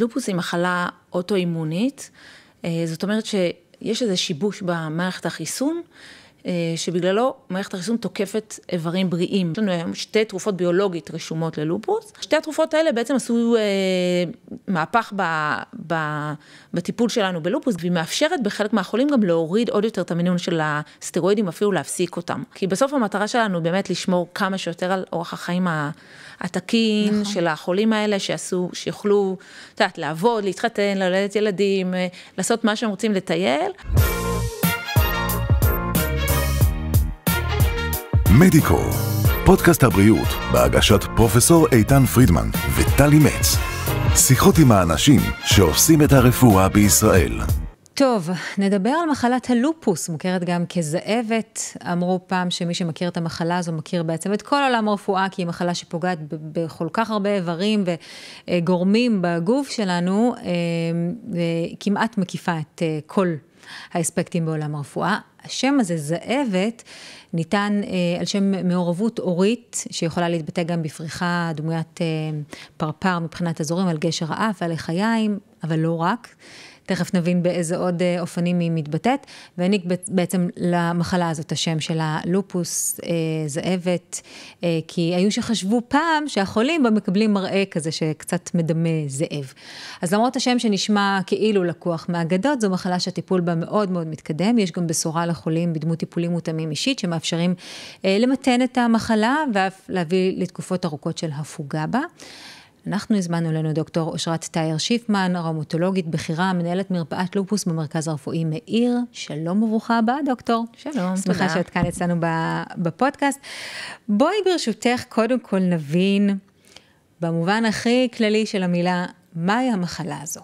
לופוס היא מחלה אוטואימונית, אה, זאת אומרת שיש איזה שיבוש במערכת החיסון. אה, שבגללו מערכת החיסון תוקפת איברים בריאים. יש לנו היום שתי תרופות ביולוגית רשומות ללופוס. שתי התרופות האלה בעצם עשו אה, מהפך ב, ב, בטיפול שלנו בלופוס, והיא מאפשרת בחלק מהחולים גם להוריד עוד יותר את המינון של הסטרואידים, אפילו להפסיק אותם. כי בסוף המטרה שלנו באמת לשמור כמה שיותר על אורח החיים התקין נכון. של החולים האלה, שעשו, שיוכלו, את יודעת, לעבוד, להתחתן, ללדת ילדים, אה, לעשות מה שהם רוצים, לטייל. מדיקו, פודקאסט הבריאות בהגשת פרופסור איתן פרידמן וטלי מצ. שיחות עם האנשים שעושים את הרפואה בישראל. טוב, נדבר על מחלת הלופוס, מוכרת גם כזאבת. אמרו פעם שמי שמכיר את המחלה הזו מכיר בעצם את כל עולם הרפואה, כי היא מחלה שפוגעת בכל כך הרבה איברים וגורמים בגוף שלנו, וכמעט אה, אה, מקיפה את אה, כל האספקטים בעולם הרפואה. השם הזה, זאבת, ניתן אה, על שם מעורבות אורית, שיכולה להתבטא גם בפריחה דמוית אה, פרפר מבחינת הזורים על גשר האף ועל החיים, אבל לא רק. תכף נבין באיזה עוד אה, אופנים היא מתבטאת, והעניק בעצם למחלה הזאת השם שלה לופוס, אה, זאבת, אה, כי היו שחשבו פעם שהחולים בה מקבלים מראה כזה שקצת מדמה זאב. אז למרות השם שנשמע כאילו לקוח מאגדות, זו מחלה שהטיפול בה מאוד מאוד מתקדם. יש גם בשורה לחולים בדמות טיפולים מותאמים אישית, שמאפשרים אה, למתן את המחלה ואף להביא לתקופות ארוכות של הפוגה בה. אנחנו הזמנו אלינו דוקטור אושרת טייר שיפמן, ראומטולוגית בכירה, מנהלת מרפאת לופוס במרכז הרפואי מאיר. שלום וברוכה הבאה, דוקטור. שלום, תודה. שמחה שאת כאן אצלנו בפודקאסט. בואי ברשותך, קודם כל נבין, במובן הכי כללי של המילה, מהי המחלה הזו?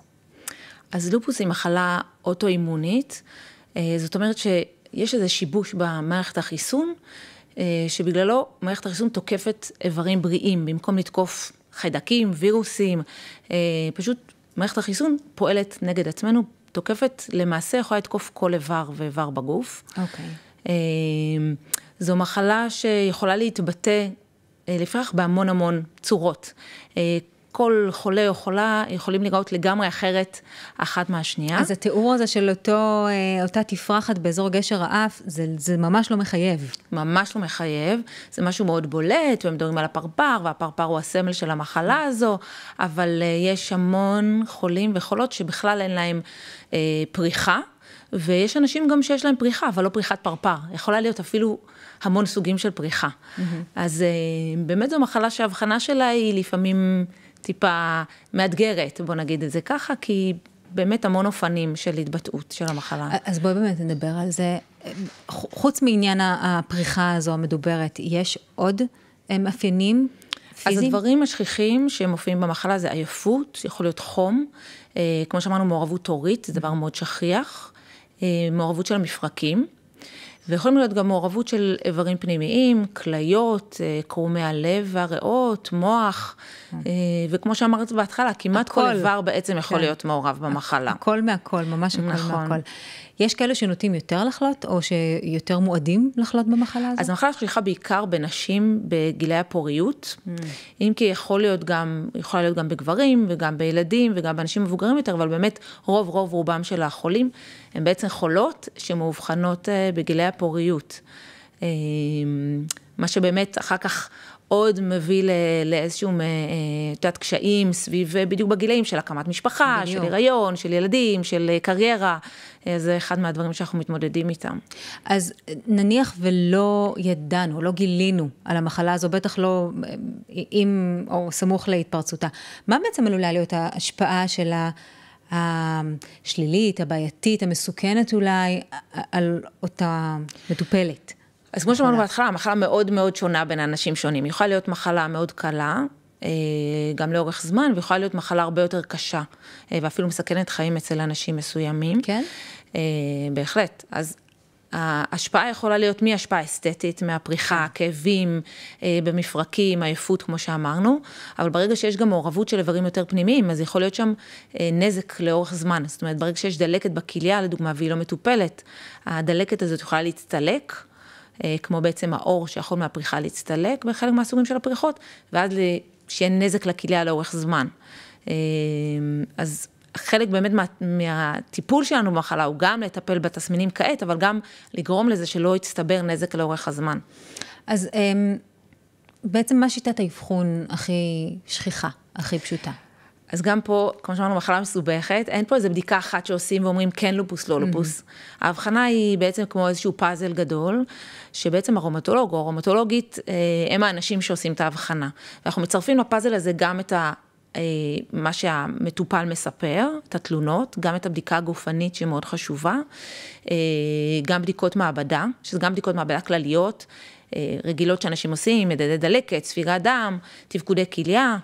אז לופוס היא מחלה אוטואימונית, אה, זאת אומרת שיש איזה שיבוש במערכת החיסון, אה, שבגללו מערכת החיסון תוקפת איברים בריאים, במקום לתקוף חיידקים, וירוסים, אה, פשוט מערכת החיסון פועלת נגד עצמנו, תוקפת, למעשה יכולה לתקוף כל איבר ואיבר בגוף. אוקיי. Okay. אה, זו מחלה שיכולה להתבטא אה, לפיכך בהמון המון צורות. כל חולה או חולה יכולים להיראות לגמרי אחרת אחת מהשנייה. אז התיאור הזה של אותו, אה, אותה תפרחת באזור גשר האף, זה, זה ממש לא מחייב. ממש לא מחייב, זה משהו מאוד בולט, ומדברים על הפרפר, והפרפר הוא הסמל של המחלה הזו, אבל אה, יש המון חולים וחולות שבכלל אין להם אה, פריחה. ויש אנשים גם שיש להם פריחה, אבל לא פריחת פרפר. יכולה להיות אפילו המון סוגים של פריחה. Mm-hmm. אז אה, באמת זו מחלה שההבחנה שלה היא לפעמים טיפה מאתגרת, בוא נגיד את זה ככה, כי באמת המון אופנים של התבטאות של המחלה. אז בואי באמת נדבר על זה. חוץ מעניין הפריחה הזו המדוברת, יש עוד אה, מאפיינים פיזיים? אז הדברים השכיחים שמופיעים במחלה זה עייפות, יכול להיות חום, אה, כמו שאמרנו, מעורבות הורית, זה דבר מאוד שכיח, אה, מעורבות של המפרקים. ויכולים להיות גם מעורבות של איברים פנימיים, כליות, אה, קרומי הלב והריאות, מוח, כן. אה, וכמו שאמרת בהתחלה, כמעט הכל, כל איבר בעצם יכול כן. להיות מעורב במחלה. הכל מהכל, ממש הכל נכון. מהכל. יש כאלה שנוטים יותר לחלות, או שיותר מועדים לחלות במחלה הזאת? אז המחלה שכיחה בעיקר בנשים בגילי הפוריות, mm. אם כי יכול להיות גם, יכולה להיות גם בגברים, וגם בילדים, וגם באנשים מבוגרים יותר, אבל באמת רוב רוב רובם של החולים. הן בעצם חולות שמאובחנות אה, בגילי הפוריות. אה, מה שבאמת אחר כך עוד מביא לאיזשהו, אה, את יודעת, קשיים סביב, בדיוק בגילאים של הקמת משפחה, בדיוק. של הריון, של ילדים, של קריירה. זה אחד מהדברים שאנחנו מתמודדים איתם. אז נניח ולא ידענו, לא גילינו על המחלה הזו, בטח לא עם או סמוך להתפרצותה. מה בעצם עלולה להיות ההשפעה של ה... השלילית, הבעייתית, המסוכנת אולי, על אותה מטופלת. אז כמו שאמרנו בהתחלה, המחלה מאוד מאוד שונה בין אנשים שונים. היא יכולה להיות מחלה מאוד קלה, אה, גם לאורך זמן, ויכולה להיות מחלה הרבה יותר קשה, אה, ואפילו מסכנת חיים אצל אנשים מסוימים. כן. אה, בהחלט. אז ההשפעה יכולה להיות מהשפעה אסתטית, מהפריחה, כן. כאבים אה, במפרקים, עייפות, כמו שאמרנו, אבל ברגע שיש גם מעורבות של איברים יותר פנימיים, אז יכול להיות שם אה, נזק לאורך זמן. זאת אומרת, ברגע שיש דלקת בכליה, לדוגמה, והיא לא מטופלת, הדלקת הזאת יכולה להצטלק. אה, כמו בעצם האור שיכול מהפריחה להצטלק בחלק מהסוגים של הפריחות, ואז שיהיה נזק לכליה לאורך זמן. אה, אז חלק באמת מה, מהטיפול שלנו במחלה הוא גם לטפל בתסמינים כעת, אבל גם לגרום לזה שלא יצטבר נזק לאורך הזמן. אז אמ, בעצם מה שיטת האבחון הכי שכיחה, הכי פשוטה? אז גם פה, כמו שאמרנו, מחלה מסובכת, אין פה איזו בדיקה אחת שעושים ואומרים כן לופוס, לא לופוס. Mm-hmm. ההבחנה היא בעצם כמו איזשהו פאזל גדול, שבעצם הרומטולוג או הרומטולוגית אה, הם האנשים שעושים את ההבחנה. ואנחנו מצרפים לפאזל הזה גם את אה, מה שהמטופל מספר, את התלונות, גם את הבדיקה הגופנית שמאוד חשובה, אה, גם בדיקות מעבדה, שזה גם בדיקות מעבדה כלליות, אה, רגילות שאנשים עושים, מדדי דלקת, ספירת דם, תפקודי כליה.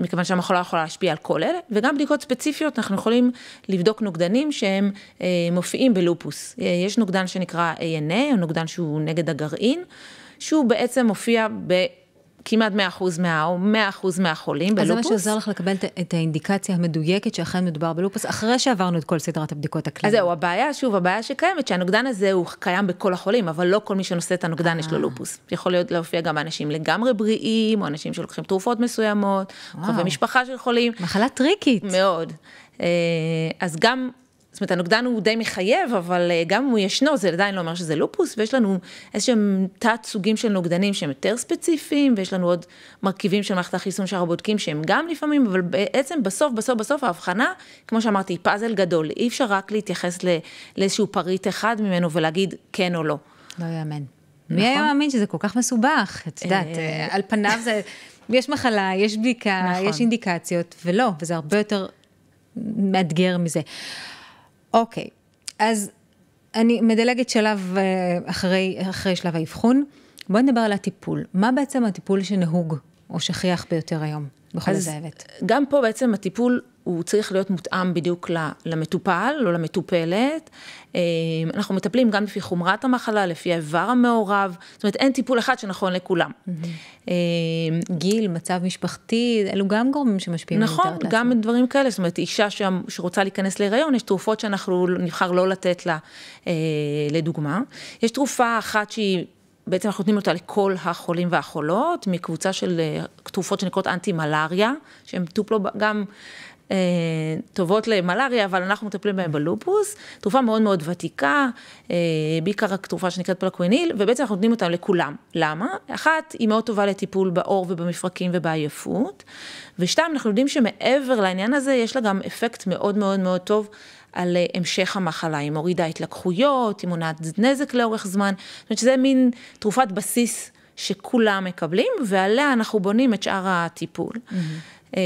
מכיוון שהמחלה יכולה להשפיע על כל אלה, וגם בדיקות ספציפיות, אנחנו יכולים לבדוק נוגדנים שהם מופיעים בלופוס. יש נוגדן שנקרא ANA, או נוגדן שהוא נגד הגרעין, שהוא בעצם מופיע כמעט 100% מה, או 100% מהחולים אז בלופוס. אז זה מה שעוזר לך לקבל את האינדיקציה המדויקת שאכן מדובר בלופוס, אחרי שעברנו את כל סדרת הבדיקות הקליניות. אז זהו, הבעיה, שוב, הבעיה שקיימת, שהנוגדן הזה הוא קיים בכל החולים, אבל לא כל מי שנושא את הנוגדן יש לו אה. לופוס. יכול להיות להופיע גם אנשים לגמרי בריאים, או אנשים שלוקחים תרופות מסוימות, חברי משפחה של חולים. מחלה טריקית. מאוד. אה, אז גם אומרת, הנוגדן הוא די מחייב, אבל אה, גם אם הוא ישנו, זה עדיין לא אומר שזה לופוס, ויש לנו איזשהם תת-סוגים של נוגדנים שהם יותר ספציפיים, ויש לנו עוד מרכיבים של מערכת החיסון שאנחנו בודקים שהם גם לפעמים, אבל בעצם בסוף, בסוף, בסוף ההבחנה, כמו שאמרתי, היא פאזל גדול, אי אפשר רק להתייחס לאיזשהו פריט אחד ממנו ולהגיד כן או לא. לא יאמן. מי נכון. היה מאמין שזה כל כך מסובך? את אה, יודעת, אה, על פניו זה, יש מחלה, יש בדיקה, יש נכון. אינדיקציות, ולא, וזה הרבה יותר מאתגר מזה. אוקיי, אז אני מדלגת שלב אה, אחרי, אחרי שלב האבחון. בוא נדבר על הטיפול. מה בעצם הטיפול שנהוג או שכיח ביותר היום? בכל הזהבת. גם פה בעצם הטיפול הוא צריך להיות מותאם בדיוק למטופל, לא למטופלת. אה, אנחנו מטפלים גם לפי חומרת המחלה, לפי האיבר המעורב, זאת אומרת אין טיפול אחד שנכון לכולם. Mm-hmm. אה, גיל, מצב משפחתי, אלו גם גורמים שמשפיעים. נכון, גם דברים כאלה, זאת אומרת אישה שרוצה להיכנס להיריון, יש תרופות שאנחנו נבחר לא לתת לה, אה, לדוגמה. יש תרופה אחת שהיא... בעצם אנחנו נותנים אותה לכל החולים והחולות, מקבוצה של תרופות שנקראות אנטי-מלאריה, שהן טופלו גם אה, טובות למלאריה, אבל אנחנו מטפלים בהן בלופוס. תרופה מאוד מאוד ותיקה, אה, בעיקר תרופה שנקראת פלקוויניל, ובעצם אנחנו נותנים אותה לכולם. למה? אחת, היא מאוד טובה לטיפול בעור ובמפרקים ובעייפות, ושתיים, אנחנו יודעים שמעבר לעניין הזה, יש לה גם אפקט מאוד מאוד מאוד טוב. על אה, המשך המחלה, היא מורידה התלקחויות, היא מונעת נזק לאורך זמן, זאת אומרת שזה מין תרופת בסיס שכולם מקבלים, ועליה אנחנו בונים את שאר הטיפול. Mm-hmm. אה,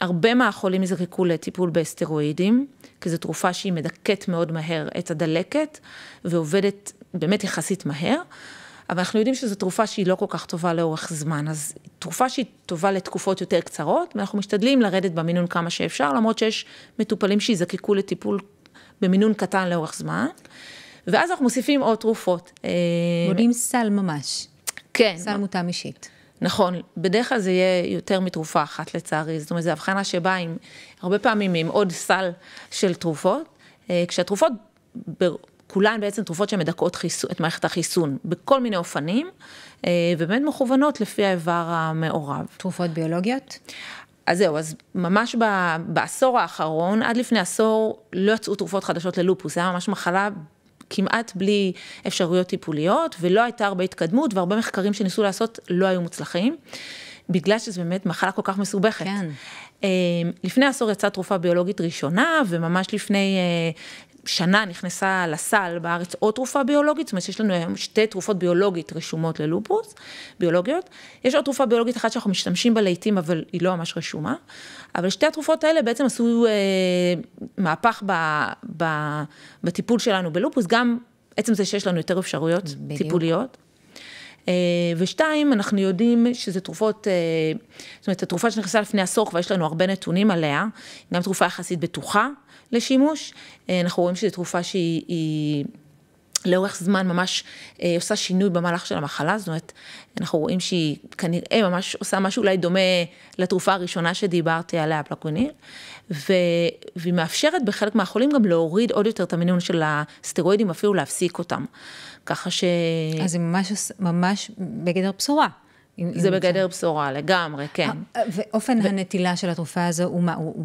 הרבה מהחולים יזרקו לטיפול בסטרואידים, כי זו תרופה שהיא מדכאת מאוד מהר את הדלקת, ועובדת באמת יחסית מהר. אבל אנחנו יודעים שזו תרופה שהיא לא כל כך טובה לאורך זמן, אז תרופה שהיא טובה לתקופות יותר קצרות, ואנחנו משתדלים לרדת במינון כמה שאפשר, למרות שיש מטופלים שיזקקו לטיפול במינון קטן לאורך זמן, ואז אנחנו מוסיפים עוד תרופות. בונים אה, סל ממש. כן. סל מותאם אישית. נכון, בדרך כלל זה יהיה יותר מתרופה אחת לצערי, זאת אומרת, זו הבחנה שבאה עם, הרבה פעמים עם עוד סל של תרופות, אה, כשהתרופות, כולן בעצם תרופות שמדכאות את מערכת החיסון בכל מיני אופנים, אה, ובאמת מכוונות לפי האיבר המעורב. תרופות ביולוגיות? אז זהו, אז ממש ב, בעשור האחרון, עד לפני עשור, לא יצאו תרופות חדשות ללופוס, זו הייתה ממש מחלה כמעט בלי אפשרויות טיפוליות, ולא הייתה הרבה התקדמות, והרבה מחקרים שניסו לעשות לא היו מוצלחים, בגלל שזו באמת מחלה כל כך מסובכת. כן. אמ, לפני עשור יצאה תרופה ביולוגית ראשונה, וממש לפני אה, שנה נכנסה לסל בארץ עוד תרופה ביולוגית, זאת אומרת שיש לנו היום שתי תרופות ביולוגית רשומות ללופוס, ביולוגיות. יש עוד תרופה ביולוגית אחת שאנחנו משתמשים בה לעיתים, אבל היא לא ממש רשומה. אבל שתי התרופות האלה בעצם עשו אה, מהפך ב, ב, בטיפול שלנו בלופוס, גם עצם זה שיש לנו יותר אפשרויות בדיוק. טיפוליות. אה, ושתיים, אנחנו יודעים שזה תרופות, אה, זאת אומרת, התרופה שנכנסה לפני עשור, כבר יש לנו הרבה נתונים עליה, גם תרופה יחסית בטוחה. לשימוש. אה, אנחנו רואים שזו תרופה שהיא... היא... לאורך זמן ממש אה, עושה שינוי במהלך של המחלה, זאת אומרת, אנחנו רואים שהיא כנראה ממש עושה משהו אולי דומה לתרופה הראשונה שדיברתי עליה, הפלקוניל, והיא מאפשרת בחלק מהחולים גם להוריד עוד יותר את המינון של הסטרואידים, אפילו להפסיק אותם. ככה ש... אז היא ממש, ממש בגדר בשורה. אם, זה בגדר שם. בשורה לגמרי, כן. אה, אה, ואופן ו... הנטילה של התרופה הזו הוא מה? הוא...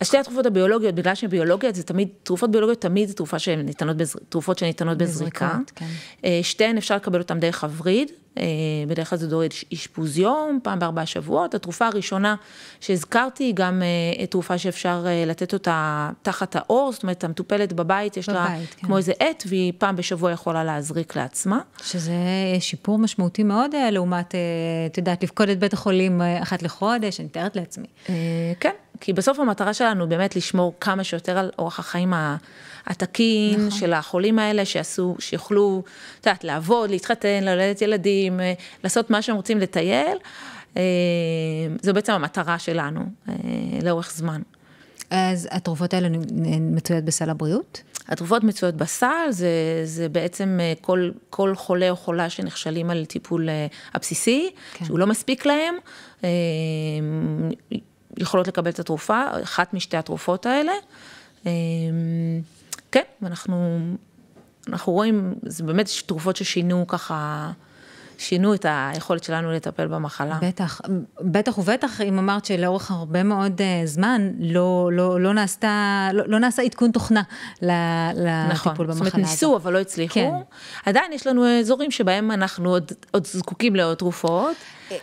אז שתי התרופות הביולוגיות, בגלל שהן ביולוגיות, זה תמיד, תרופות ביולוגיות תמיד זה תרופה שניתנות בזר... תרופות שניתנות בזריקה. בזריקות, כן. אה, שתיהן אפשר לקבל אותן דרך הווריד, אה, בדרך כלל זה דורש אשפוז יום, פעם בארבעה שבועות. התרופה הראשונה שהזכרתי היא גם אה, תרופה שאפשר אה, לתת אותה תחת האור, זאת אומרת, המטופלת בבית, יש בבית, לה כן. כמו איזה עט, והיא פעם בשבוע יכולה להזריק לעצמה. שזה שיפור משמעותי מאוד לעומת, את יודעת, לפקוד את בית החולים אחת לחודש, אני מתארת לעצמי. כן. כי בסוף המטרה שלנו באמת לשמור כמה שיותר על אורח החיים התקין נכון. של החולים האלה, שעשו, שיוכלו, את יודעת, לעבוד, להתחתן, ללדת ילדים, אה, לעשות מה שהם רוצים, לטייל. אה, זו בעצם המטרה שלנו אה, לאורך זמן. אז התרופות האלה מצויות בסל הבריאות? התרופות מצויות בסל, זה, זה בעצם כל, כל חולה או חולה שנכשלים על טיפול הבסיסי, כן. שהוא לא מספיק להם. יכולות לקבל את התרופה, אחת משתי התרופות האלה. אמ, כן, ואנחנו אנחנו רואים, זה באמת תרופות ששינו ככה, שינו את היכולת שלנו לטפל במחלה. בטח, בטח ובטח אם אמרת שלאורך הרבה מאוד אה, זמן לא, לא, לא, נעשתה, לא, לא נעשה עדכון תוכנה לטיפול נכון, במחלה הזאת. נכון, זאת אומרת ניסו אבל לא הצליחו. כן. עדיין יש לנו אה, אזורים שבהם אנחנו עוד, עוד זקוקים לעוד תרופות.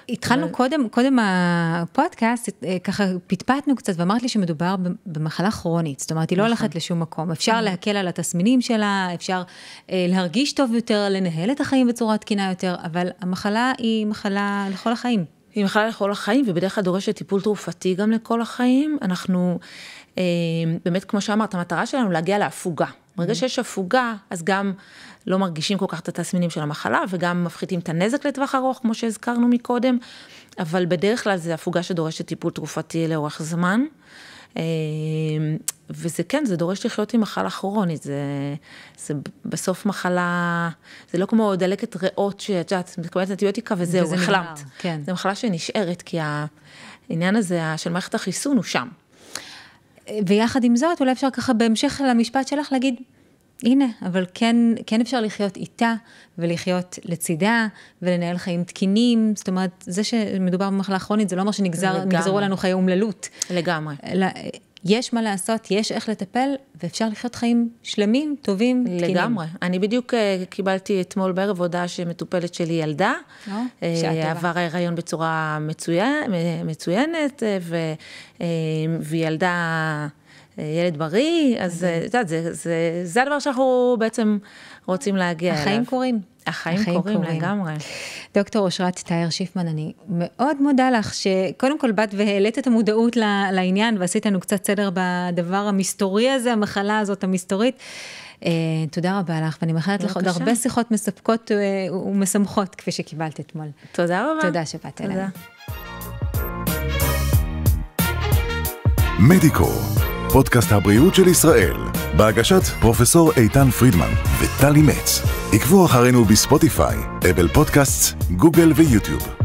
התחלנו אבל... קודם, קודם הפודקאסט, אה, ככה פטפטנו קצת ואמרת לי שמדובר במחלה כרונית, זאת אומרת, היא לא נכון. הולכת לשום מקום. אפשר כן. להקל על התסמינים שלה, אפשר אה, להרגיש טוב יותר, לנהל את החיים בצורה תקינה יותר, אבל המחלה היא מחלה לכל החיים. היא מחלה לכל החיים, ובדרך כלל דורשת טיפול תרופתי גם לכל החיים. אנחנו, אה, באמת, כמו שאמרת, המטרה שלנו להגיע להפוגה. ברגע mm-hmm. שיש הפוגה, אז גם לא מרגישים כל כך את התסמינים של המחלה, וגם מפחיתים את הנזק לטווח ארוך, כמו שהזכרנו מקודם, אבל בדרך כלל זו הפוגה שדורשת טיפול תרופתי לאורך זמן. אה, וזה כן, זה דורש לחיות עם מחלה כרונית, זה, זה בסוף מחלה, זה לא כמו דלקת ריאות, שאת יודעת, מקבלת אנטיביוטיקה וזהו, וזה החלמת. כן. זה מחלה שנשארת, כי העניין הזה של מערכת החיסון הוא שם. ויחד עם זאת, אולי אפשר ככה בהמשך למשפט שלך להגיד, הנה, אבל כן, כן אפשר לחיות איתה ולחיות לצידה ולנהל חיים תקינים. זאת אומרת, זה שמדובר במחלה כרונית, זה לא אומר שנגזרו לנו חיי אומללות. לגמרי. אלא, יש מה לעשות, יש איך לטפל, ואפשר לחיות חיים שלמים, טובים, תקינים. לגמרי. תקינים. אני בדיוק אה, קיבלתי אתמול בערב הודעה שמטופלת שלי ילדה. או, לא? אה, שעה טובה. עבר ההיריון בצורה אה, מצוינת, מצוינת, ו... וילדה... אה, ילד בריא, אז אה, את יודעת, זה, זה, זה הדבר שאנחנו בעצם רוצים להגיע החיים אליו. החיים קורים. החיים, החיים קורים, קורים לגמרי. דוקטור אושרת טייר שיפמן, אני מאוד מודה לך שקודם כל באת והעלית את המודעות לעניין ועשית לנו קצת סדר בדבר המסתורי הזה, המחלה הזאת המסתורית. Uh, תודה רבה לך, ואני מאחלת לך עוד הרבה שיחות מספקות uh, ומשמחות כפי שקיבלת אתמול. תודה רבה. תודה שבאת אלינו. תודה. מדיקו, פודקאסט הבריאות של ישראל, בהגשת פרופסור איתן פרידמן וטלי מצ. עקבו אחרינו בספוטיפיי, אפל פודקאסט, גוגל ויוטיוב.